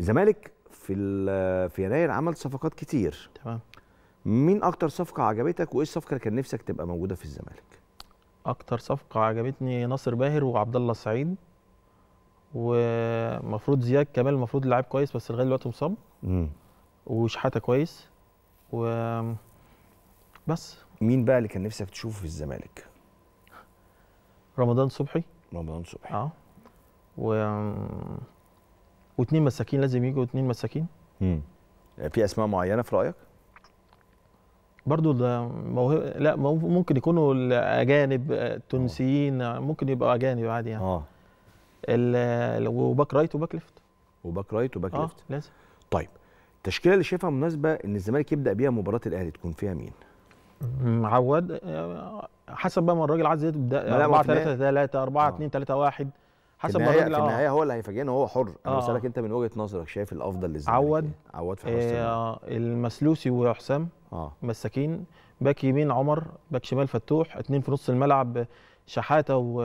الزمالك في في يناير عمل صفقات كتير تمام مين اكتر صفقه عجبتك وايه الصفقه اللي كان نفسك تبقى موجوده في الزمالك اكتر صفقه عجبتني ناصر باهر وعبد الله السعيد ومفروض زياد كمال المفروض لعيب كويس بس لغايه دلوقتي مصاب وشحاته كويس و بس مين بقى اللي كان نفسك تشوفه في الزمالك رمضان صبحي رمضان صبحي اه و واثنين مساكين لازم يجوا اثنين مساكين امم في اسماء معينه في رايك برضو ده موه... لا ممكن يكونوا الاجانب آه، التونسيين آه، ممكن يبقوا اجانب عادي يعني اه ال... وباك رايت وباك ليفت وباك رايت وباك آه ليفت لازم طيب التشكيله اللي شايفها مناسبه ان الزمالك يبدا بيها مباراه الاهلي تكون فيها مين معود آه، حسب بقى ما الراجل عايز يبدا 4 3 3 4 2 3 1 حسب ما الراجل في النهايه هو اللي هيفاجئنا هو حر انا آه. بسالك انت من وجهه نظرك شايف الافضل للزمالك عود إيه؟ عواد في حراسه آه المسلوسي وحسام آه. مساكين باك يمين عمر باك شمال فتوح اثنين في نص الملعب شحاته و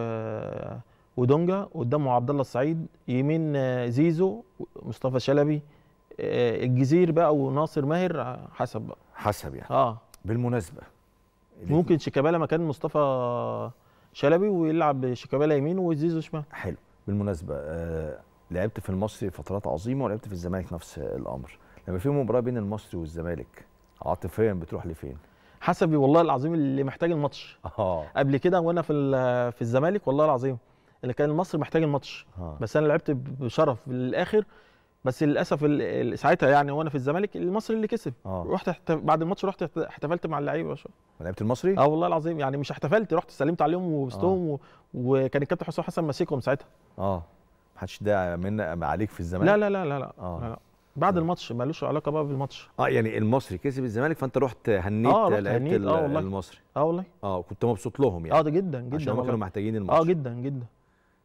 ودونجا قدامه عبد الله السعيد يمين آه، زيزو مصطفى شلبي آه، الجزير بقى وناصر ماهر حسب بقى حسب يعني اه بالمناسبه ممكن شيكابالا مكان مصطفى شلبي ويلعب شيكابالا يمين وزيزو شمال حلو بالمناسبه آه لعبت في المصري فترات عظيمه ولعبت في الزمالك نفس الامر لما في مباراه بين المصري والزمالك عاطفيا بتروح لفين حسبي والله العظيم اللي محتاج الماتش اه قبل كده وانا في في الزمالك والله العظيم اللي كان المصري محتاج الماتش بس انا لعبت بشرف للاخر بس للاسف ساعتها يعني وانا في الزمالك المصري اللي كسب أه. رحت بعد الماتش رحت احتفلت مع اللعيبه لعيبه المصري اه والله العظيم يعني مش احتفلت رحت سلمت عليهم وبستهم آه. وكان الكابتن حسام حسن ماسكهم ساعتها اه محدش ده من عليك في الزمالك لا لا لا لا لا, آه. لا, لا. بعد اه. الماتش مالوش علاقه بقى بالماتش اه يعني المصري كسب الزمالك فانت رحت هنيت آه لعيبه اه والله اه والله اه كنت مبسوط لهم يعني اه ده جدا جدا عشان هم كانوا محتاجين الماتش اه جدا جدا